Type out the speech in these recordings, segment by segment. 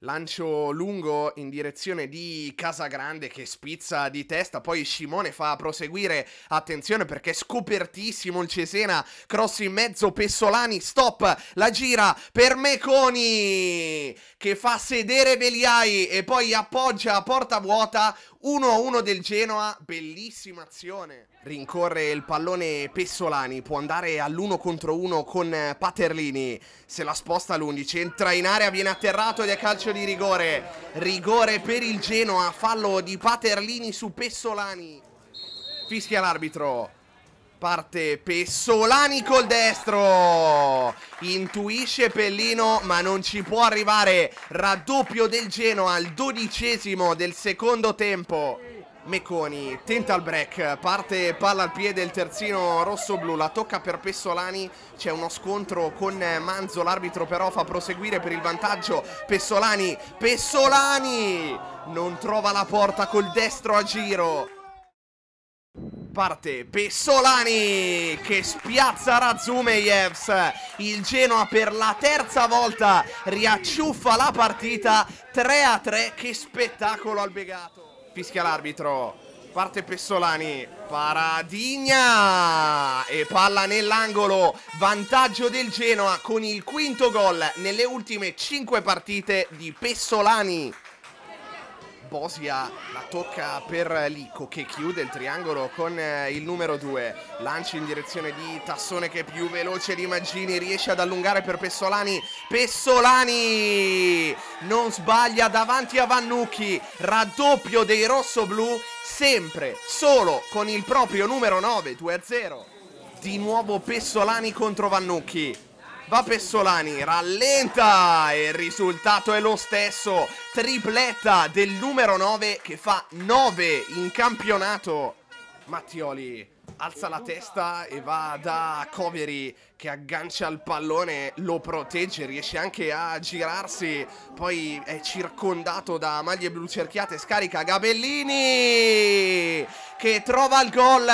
Lancio lungo in direzione di Casagrande che spizza di testa, poi Simone fa proseguire, attenzione perché è scopertissimo il Cesena, cross in mezzo, Pessolani, stop, la gira per Meconi che fa sedere Beliai e poi appoggia a porta vuota, 1-1 del Genoa, bellissima azione. Rincorre il pallone Pessolani, può andare all'1 contro 1 con Paterlini, se la sposta l'11, entra in area, viene atterrato ed è calcio calcio di rigore. Rigore per il Genoa, fallo di Paterlini su Pessolani. Fischia l'arbitro. Parte Pessolani col destro. Intuisce Pellino, ma non ci può arrivare. Raddoppio del Genoa al dodicesimo del secondo tempo. Mecconi tenta il break, parte palla al piede il terzino rosso-blu, la tocca per Pessolani, c'è uno scontro con Manzo, l'arbitro però fa proseguire per il vantaggio Pessolani, Pessolani non trova la porta col destro a giro. Parte Pessolani che spiazza Razumejevs, il Genoa per la terza volta riacciuffa la partita 3 a 3, che spettacolo al Begato. Fischia l'arbitro. Parte Pessolani, Paradigna e palla nell'angolo, vantaggio del Genoa con il quinto gol nelle ultime 5 partite di Pessolani. Bosia la tocca per Lico che chiude il triangolo con eh, il numero 2 lancio in direzione di Tassone che è più veloce di Maggini riesce ad allungare per Pessolani Pessolani non sbaglia davanti a Vannucchi raddoppio dei rossoblù sempre solo con il proprio numero 9 2 0 di nuovo Pessolani contro Vannucchi va Pessolani, rallenta e il risultato è lo stesso, tripletta del numero 9 che fa 9 in campionato. Mattioli alza la testa e va da Coveri che aggancia il pallone, lo protegge, riesce anche a girarsi, poi è circondato da maglie blu cerchiate, scarica Gabellini che trova il gol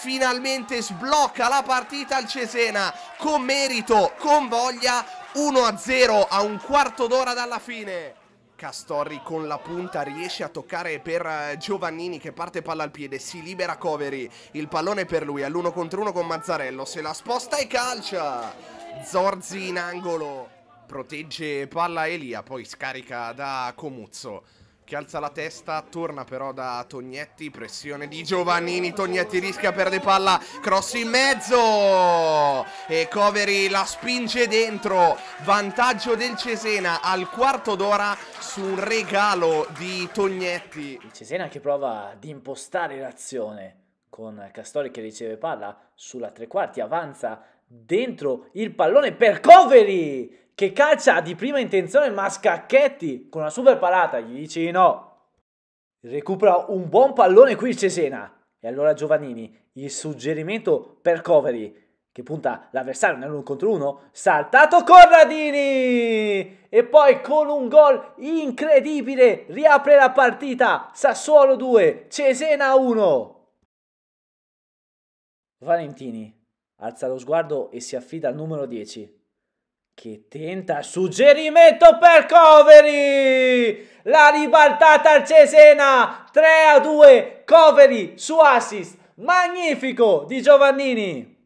finalmente sblocca la partita al Cesena con merito, con voglia 1-0 a un quarto d'ora dalla fine Castorri con la punta riesce a toccare per eh, Giovannini che parte palla al piede, si libera Coveri, il pallone per lui all'1 contro 1 con Mazzarello, se la sposta e calcia, Zorzi in angolo, protegge palla Elia, poi scarica da Comuzzo che alza la testa, torna però da Tognetti, pressione di Giovannini, Tognetti rischia, perde palla, cross in mezzo e Coveri la spinge dentro, vantaggio del Cesena al quarto d'ora su un regalo di Tognetti. Il Cesena che prova ad impostare l'azione con Castori che riceve palla sulla tre quarti, avanza dentro il pallone per Coveri che calcia di prima intenzione ma Scacchetti con una super parata gli dice di no. Recupera un buon pallone qui il Cesena. E allora Giovannini, il suggerimento per Coveri, che punta l'avversario nell'uno contro uno, saltato Corradini! E poi con un gol incredibile riapre la partita, Sassuolo 2, Cesena 1. Valentini alza lo sguardo e si affida al numero 10, che tenta suggerimento per Coveri! La ribaltata al Cesena 3 a 2 Coveri su assist magnifico di Giovannini.